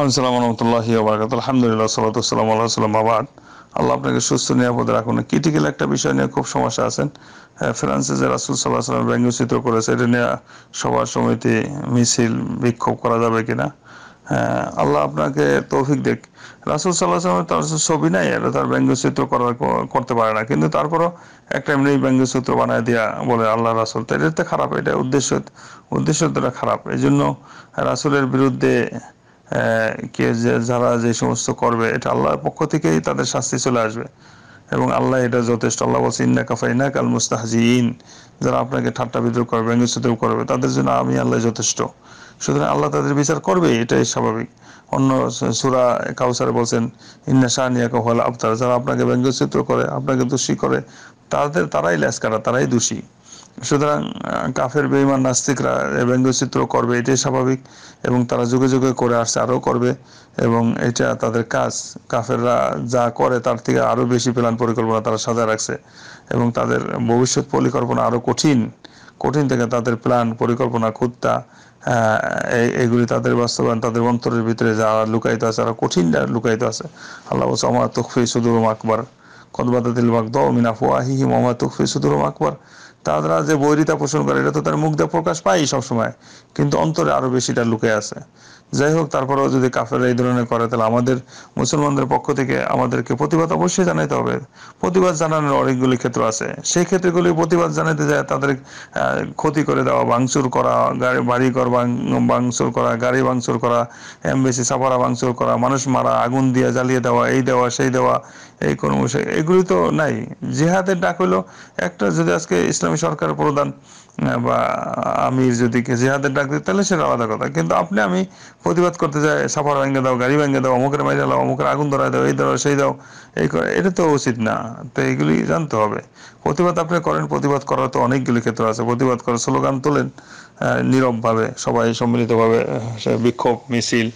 আসসালাম রহমতুল্লাহি আবরাকাত আলহামদুলিল্লাহ সালাত সালাম আল্লাহ সাল্লাম আবাদ আল্লাহ আপনাকে সুস্থ নিরাপদে রাখুন ক্রিটিক্যাল একটা বিষয় নিয়ে খুব সমস্যা আছেন হ্যাঁ, ফ্রান্সে যে রাসুল সাল্লাহ সাল্লাম ব্যঙ্গচিত্র করেছে এটা নিয়ে সভা সমিতি মিছিল বিক্ষোভ করা যাবে কিনা হ্যাঁ, আল্লাহ আপনাকে তৌফিক দেখ রাসুল সাল্লাহ সাল্লামের তার ছবি নাই এটা তার ব্যঙ্গচিত্র করার করতে পারে না কিন্তু তারপরও একটা এমনি ব্যঙ্গচিত্র বানায় দেওয়া বলে আল্লাহ রাসুল তাই এটা খারাপ এটা উদ্দেশ্য উদ্দেশ্য খারাপ এই জন্য রাসুলের বিরুদ্ধে কে যে যারা যে সমস্ত করবে এটা আল্লাহর পক্ষ থেকেই তাদের শাস্তি চলে আসবে এবং আল্লাহ এটা যথেষ্ট আল্লাহ বলছে ইন্না কাফাইনা কাল মুস্তাহজিন যারা আপনাকে ঠাট্টা বিদ্রোহ করবে ব্যঙ্গচিত্র করবে তাদের জন্য আমি আল্লাহ যথেষ্ট সুতরাং আল্লাহ তাদের বিচার করবে এটাই স্বাভাবিক অন্য সুরা কাউসার বলছেন ইন্না শাহানিয়া কহল আফতার যারা আপনাকে ব্যঙ্গচিত্র করে আপনাকে দোষী করে তাদের তারাই কাটা তারাই দোষী সুতরাং কাফের বেইমান নাস্তিকরা ব্যঙ্গচিত্র করবে এটাই স্বাভাবিক এবং তারা যুগে যুগে করে আসছে আরও করবে এবং এটা তাদের কাজ কাফেররা যা করে তার থেকে আরও বেশি প্ল্যান পরিকল্পনা তারা সাজা রাখছে এবং তাদের ভবিষ্যৎ পরিকল্পনা আরও কঠিন কঠিন থেকে তাদের প্ল্যান পরিকল্পনা কুত্তা এগুলি তাদের বাস্তবায়ন তাদের অন্তরের ভিতরে যা লুকায়িত আছে আরও কঠিন যা লুকায়িত আছে আল্লাহ আমার তুকফি সুদুরম আকবর কদবাতাতিল বাগদ মিনাফু আহিহি মোহাম্মদ তুকফি সুদুরম আকবর তারা যে বৈরিতা পোষণ করে এটা তো তার মুখ দিয়ে প্রকাশ পাই সবসময় কিন্তু অন্তরে আরো বেশি তার লুকে আছে যাই হোক তারপরেও যদি কাফেররা এই ধরনের করে তাহলে আমাদের মুসলমানদের পক্ষ থেকে আমাদেরকে প্রতিবাদ অবশ্যই জানাইতে হবে প্রতিবাদ জানানোর অনেকগুলি ক্ষেত্র আছে সেই ক্ষেত্রগুলি প্রতিবাদ জানাতে যায় তাদের ক্ষতি করে দেওয়া ভাঙচুর করা গাড়ি বাড়ি ঘর ভাঙচুর করা গাড়ি ভাঙচুর করা এমবেসি সাফারা ভাঙচুর করা মানুষ মারা আগুন দিয়ে জ্বালিয়ে দেওয়া এই দেওয়া সেই দেওয়া এই কোনো এগুলি তো নাই জিহাদের ডাক হলো একটা যদি আজকে ইসলাম ইসলামী সরকার প্রধান বা আমির যদি জেহাদের ডাক দিই তাহলে সেটা আলাদা কথা কিন্তু আপনি আমি প্রতিবাদ করতে যাই সাফার ভেঙে দাও গাড়ি ভেঙে দাও অমুকের মাই দাও অমুকের আগুন ধরাই দাও এই দাও সেই দাও এই এটা তো উচিত না তো এইগুলি জানতে হবে প্রতিবাদ আপনি করেন প্রতিবাদ করার তো অনেকগুলি ক্ষেত্র আছে প্রতিবাদ করার স্লোগান তোলেন নীরবভাবে সবাই সম্মিলিতভাবে বিক্ষোভ মিছিল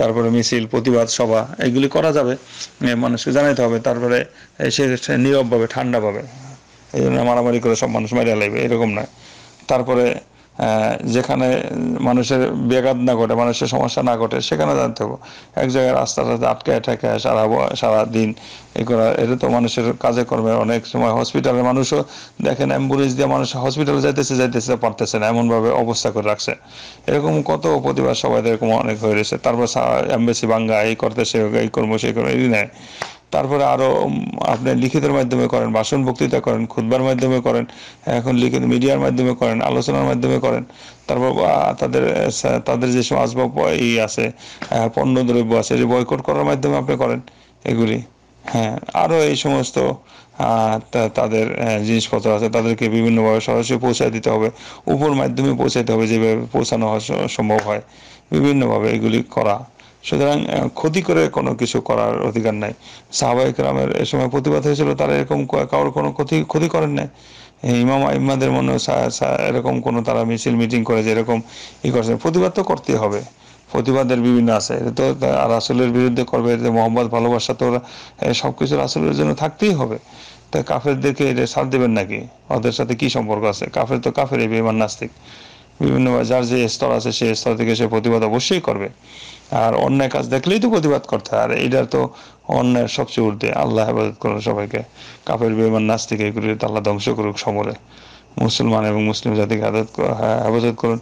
তারপরে মিছিল প্রতিবাদ সভা এগুলি করা যাবে মানুষকে জানাইতে হবে তারপরে সে নীরবভাবে ঠান্ডাভাবে এই জন্য মারামারি করে সব মানুষ মেরে লাইবে এরকম না তারপরে যেখানে মানুষের ব্যাঘাত না ঘটে মানুষের সমস্যা না ঘটে সেখানে জানতে হবে এক জায়গায় রাস্তা রাস্তা আটকায় ঠেকায় সারা সারা দিন এ করা এটা তো মানুষের কাজে কর্মে অনেক সময় হসপিটালের মানুষও দেখেন অ্যাম্বুলেন্স দিয়ে মানুষ হসপিটালে যাইতেছে যাইতেছে পারতেছে না এমনভাবে অবস্থা করে রাখছে এরকম কত প্রতিবার সবাই এরকম অনেক হয়ে রয়েছে তারপর এম্বাসি ভাঙ্গা এই করতেছে এই কর্ম সেই করবো এই নেয় তারপরে আরও আপনি লিখিতের মাধ্যমে করেন ভাষণ বক্তৃতা করেন খুতবার মাধ্যমে করেন এখন লিখিত মিডিয়ার মাধ্যমে করেন আলোচনার মাধ্যমে করেন তারপর তাদের তাদের যে সব আসবাব ই আছে পণ্য দ্রব্য আছে যে বয়কট করার মাধ্যমে আপনি করেন এগুলি হ্যাঁ আরও এই সমস্ত তাদের জিনিসপত্র আছে তাদেরকে বিভিন্নভাবে সরাসরি পৌঁছায় দিতে হবে উপর মাধ্যমে পৌঁছাতে হবে যেভাবে পৌঁছানো সম্ভব হয় বিভিন্নভাবে এগুলি করা সুতরাং ক্ষতি করে কোনো কিছু করার অধিকার নাই সাহাবাহিক রামের এ সময় প্রতিবাদ হয়েছিল তারা এরকম কারোর কোনো ক্ষতি ক্ষতি করেন নাই ইমাম ইমাদের মনে এরকম কোনো তারা মিছিল মিটিং করে যে এরকম ই করছে প্রতিবাদ তো করতে হবে প্রতিবাদের বিভিন্ন আছে এটা তো রাসুলের বিরুদ্ধে করবে এটা মোহাম্মদ ভালোবাসা তো ওরা সব কিছু রাসুলের জন্য থাকতেই হবে তা কাফের দেখে এটা সাথ দেবেন নাকি ওদের সাথে কি সম্পর্ক আছে কাফের তো কাফের এই বেমান নাস্তিক বিভিন্ন যার যে স্তর আছে সেই স্তর থেকে সে প্রতিবাদ অবশ্যই করবে আর অন্যায় কাজ দেখলেই তো প্রতিবাদ করতে আর এটা তো অন্যায়ের সবচেয়ে উর্ধে আল্লাহ হেফাজত করুন সবাইকে কাপের বেমান নাস্তিকে এগুলি আল্লাহ ধ্বংস করুক সমরে মুসলমান এবং মুসলিম জাতিকে আদত হ্যাঁ, হেফাজত করুন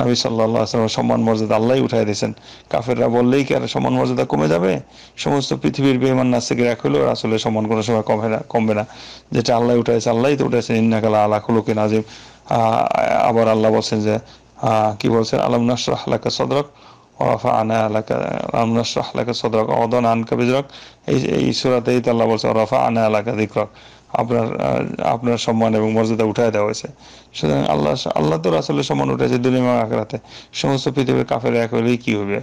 নবী সাল্লাহ আসলামের সম্মান মর্যাদা আল্লাহ উঠাই দিয়েছেন কাফেররা বললেই কি আর সম্মান মর্যাদা কমে যাবে সমস্ত পৃথিবীর বেহমান নাস্তিক এক হলেও আসলে সম্মান কোনো সময় কমে না কমবে না যেটা আল্লাহ উঠাইছে আল্লাহ তো উঠাইছেন ইন্নাকালা আল্লাহ খুলুকে নাজিম আবার আল্লাহ বলছেন যে কি বলছেন আলম নাসরাহ সদরক ওয়াফা আনা আলাকা আলম নাসরাহ লাকা সদরক অদন আনকা বিজরক এই এই সুরাতেই আল্লাহ বলছে রফা আনা আলাকা দিকরক আপনার আপনার সম্মান এবং মর্যাদা উঠায় দেওয়া হয়েছে সুতরাং আল্লাহ আল্লাহ তো আসলে সম্মান উঠেছে দুনিয়া আখরাতে সমস্ত পৃথিবীর কাফের এক হলেই কী হবে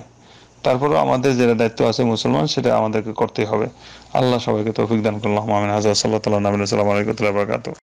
তারপরেও আমাদের যেটা দায়িত্ব আছে মুসলমান সেটা আমাদেরকে করতেই হবে আল্লাহ সবাইকে তৌফিক দান করলাম আমিন হাজার সাল্লাহ তাল্লাহ নামিন আলাইকুম